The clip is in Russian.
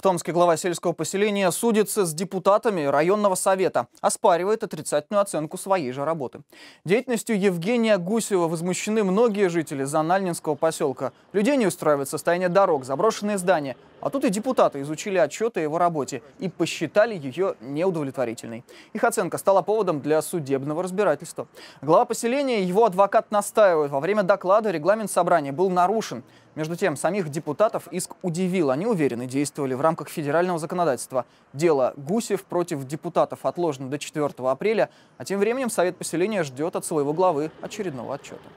В Томске глава сельского поселения судится с депутатами районного совета, оспаривает отрицательную оценку своей же работы. Деятельностью Евгения Гусева возмущены многие жители Зональнинского поселка. Людей не устраивает состояние дорог, заброшенные здания. А тут и депутаты изучили отчет о его работе и посчитали ее неудовлетворительной. Их оценка стала поводом для судебного разбирательства. Глава поселения и его адвокат настаивают, во время доклада регламент собрания был нарушен. Между тем, самих депутатов иск удивил. Они уверены, действовали в рамках федерального законодательства. Дело Гусев против депутатов отложено до 4 апреля, а тем временем Совет поселения ждет от своего главы очередного отчета.